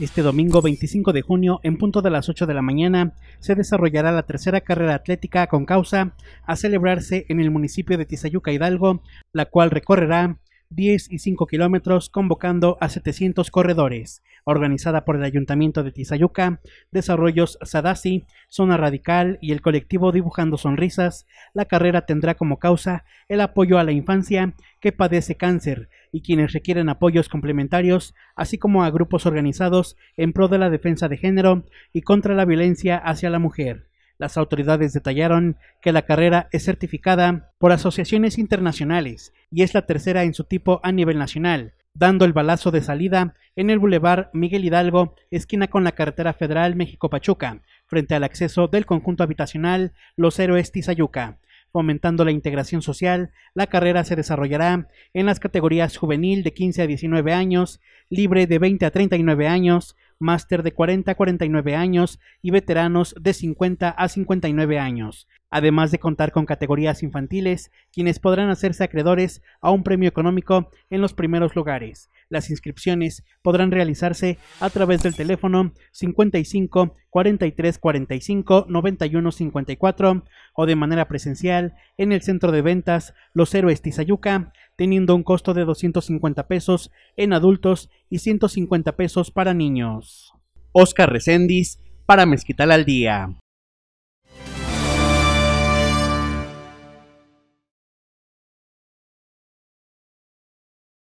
Este domingo 25 de junio, en punto de las 8 de la mañana, se desarrollará la tercera carrera atlética con causa a celebrarse en el municipio de Tizayuca Hidalgo, la cual recorrerá 10 y 5 kilómetros convocando a 700 corredores organizada por el Ayuntamiento de Tizayuca, Desarrollos Sadasi, Zona Radical y el colectivo Dibujando Sonrisas, la carrera tendrá como causa el apoyo a la infancia que padece cáncer y quienes requieren apoyos complementarios, así como a grupos organizados en pro de la defensa de género y contra la violencia hacia la mujer. Las autoridades detallaron que la carrera es certificada por asociaciones internacionales y es la tercera en su tipo a nivel nacional, dando el balazo de salida en el Boulevard Miguel Hidalgo, esquina con la carretera federal México-Pachuca, frente al acceso del conjunto habitacional Los Héroes Tizayuca. Fomentando la integración social, la carrera se desarrollará en las categorías juvenil de 15 a 19 años, libre de 20 a 39 años, máster de 40 a 49 años y veteranos de 50 a 59 años, además de contar con categorías infantiles, quienes podrán hacerse acreedores a un premio económico en los primeros lugares. Las inscripciones podrán realizarse a través del teléfono 55 43 45 91 54 o de manera presencial en el centro de ventas Los Héroes Tizayuca, teniendo un costo de 250 pesos en adultos y 150 pesos para niños. Oscar Recendis para Mezquital al Día.